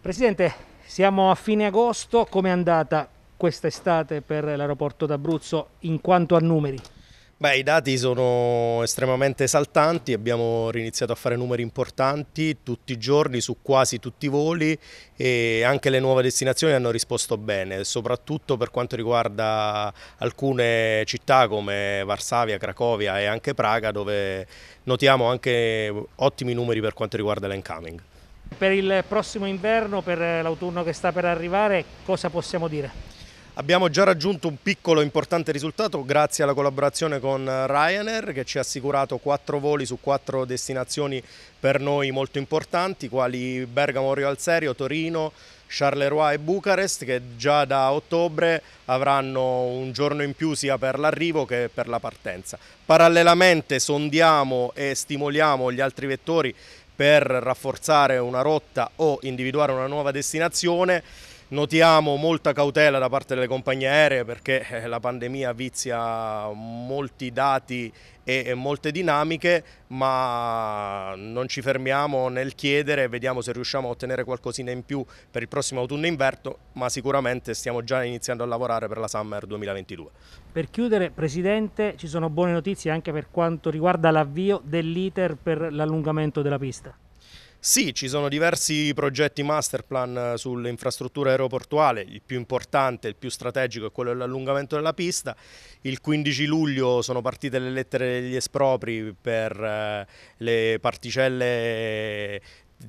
Presidente, siamo a fine agosto, com'è andata quest'estate per l'aeroporto d'Abruzzo in quanto a numeri? Beh, i dati sono estremamente esaltanti, abbiamo riniziato a fare numeri importanti tutti i giorni su quasi tutti i voli e anche le nuove destinazioni hanno risposto bene, soprattutto per quanto riguarda alcune città come Varsavia, Cracovia e anche Praga dove notiamo anche ottimi numeri per quanto riguarda l'encoming. Per il prossimo inverno, per eh, l'autunno che sta per arrivare, cosa possiamo dire? Abbiamo già raggiunto un piccolo importante risultato grazie alla collaborazione con Ryanair che ci ha assicurato quattro voli su quattro destinazioni per noi molto importanti quali Bergamo, Rio Alzerio, Torino, Charleroi e Bucarest che già da ottobre avranno un giorno in più sia per l'arrivo che per la partenza. Parallelamente sondiamo e stimoliamo gli altri vettori per rafforzare una rotta o individuare una nuova destinazione Notiamo molta cautela da parte delle compagnie aeree perché eh, la pandemia vizia molti dati e molte dinamiche, ma non ci fermiamo nel chiedere, vediamo se riusciamo a ottenere qualcosina in più per il prossimo autunno-inverno, ma sicuramente stiamo già iniziando a lavorare per la Summer 2022. Per chiudere, Presidente, ci sono buone notizie anche per quanto riguarda l'avvio dell'iter per l'allungamento della pista. Sì, ci sono diversi progetti master plan eh, sull'infrastruttura aeroportuale, il più importante, il più strategico è quello dell'allungamento della pista. Il 15 luglio sono partite le lettere degli espropri per eh, le particelle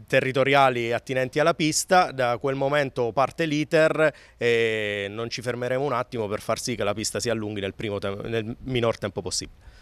territoriali attinenti alla pista, da quel momento parte l'iter e non ci fermeremo un attimo per far sì che la pista si allunghi nel, nel minor tempo possibile.